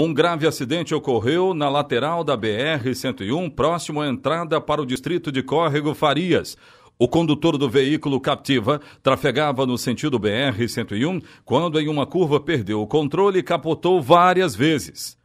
Um grave acidente ocorreu na lateral da BR-101, próximo à entrada para o distrito de Córrego Farias. O condutor do veículo Captiva trafegava no sentido BR-101 quando, em uma curva, perdeu o controle e capotou várias vezes.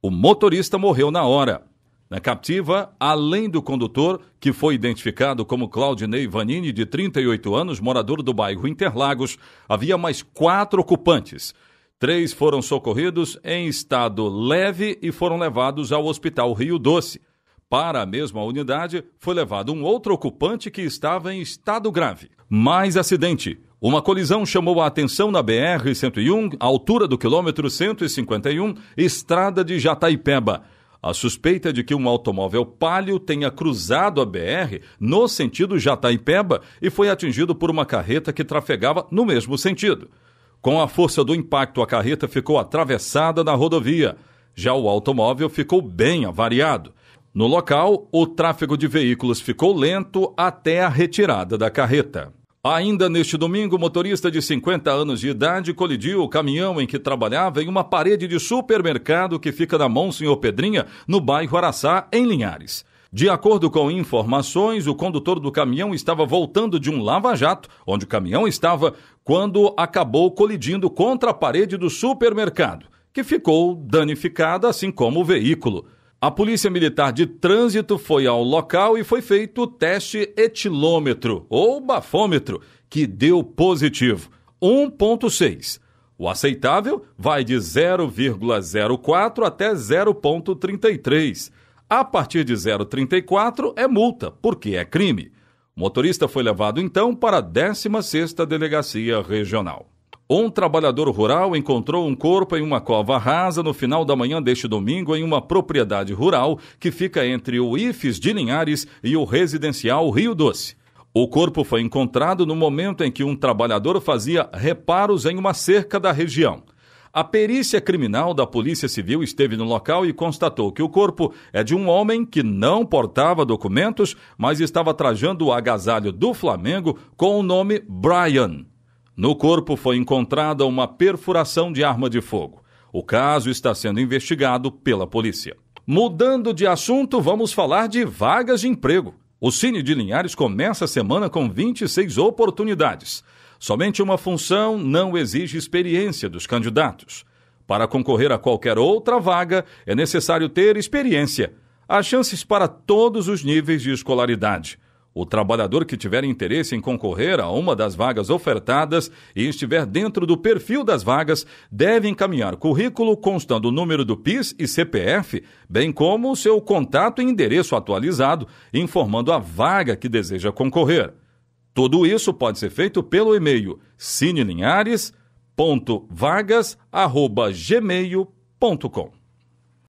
O motorista morreu na hora. Na Captiva, além do condutor, que foi identificado como Claudinei Vanini, de 38 anos, morador do bairro Interlagos, havia mais quatro ocupantes. Três foram socorridos em estado leve e foram levados ao Hospital Rio Doce. Para a mesma unidade, foi levado um outro ocupante que estava em estado grave. Mais acidente. Uma colisão chamou a atenção na BR-101, altura do quilômetro 151, estrada de Jataipeba. A suspeita é de que um automóvel palio tenha cruzado a BR no sentido Jataipeba e foi atingido por uma carreta que trafegava no mesmo sentido. Com a força do impacto, a carreta ficou atravessada na rodovia. Já o automóvel ficou bem avariado. No local, o tráfego de veículos ficou lento até a retirada da carreta. Ainda neste domingo, o motorista de 50 anos de idade colidiu o caminhão em que trabalhava em uma parede de supermercado que fica na Monsenhor Pedrinha, no bairro Araçá, em Linhares. De acordo com informações, o condutor do caminhão estava voltando de um lava-jato, onde o caminhão estava, quando acabou colidindo contra a parede do supermercado, que ficou danificada, assim como o veículo. A Polícia Militar de Trânsito foi ao local e foi feito o teste etilômetro, ou bafômetro, que deu positivo, 1,6. O aceitável vai de 0,04 até 0,33. A partir de 0,34 é multa, porque é crime. O motorista foi levado então para a 16ª Delegacia Regional. Um trabalhador rural encontrou um corpo em uma cova rasa no final da manhã deste domingo em uma propriedade rural que fica entre o IFES de Linhares e o residencial Rio Doce. O corpo foi encontrado no momento em que um trabalhador fazia reparos em uma cerca da região. A perícia criminal da Polícia Civil esteve no local e constatou que o corpo é de um homem que não portava documentos, mas estava trajando o agasalho do Flamengo com o nome Brian. No corpo foi encontrada uma perfuração de arma de fogo. O caso está sendo investigado pela polícia. Mudando de assunto, vamos falar de vagas de emprego. O Cine de Linhares começa a semana com 26 oportunidades. Somente uma função não exige experiência dos candidatos. Para concorrer a qualquer outra vaga, é necessário ter experiência. Há chances para todos os níveis de escolaridade. O trabalhador que tiver interesse em concorrer a uma das vagas ofertadas e estiver dentro do perfil das vagas, deve encaminhar currículo constando o número do PIS e CPF, bem como seu contato e endereço atualizado, informando a vaga que deseja concorrer. Tudo isso pode ser feito pelo e-mail cinelinhares.vagas.gmail.com.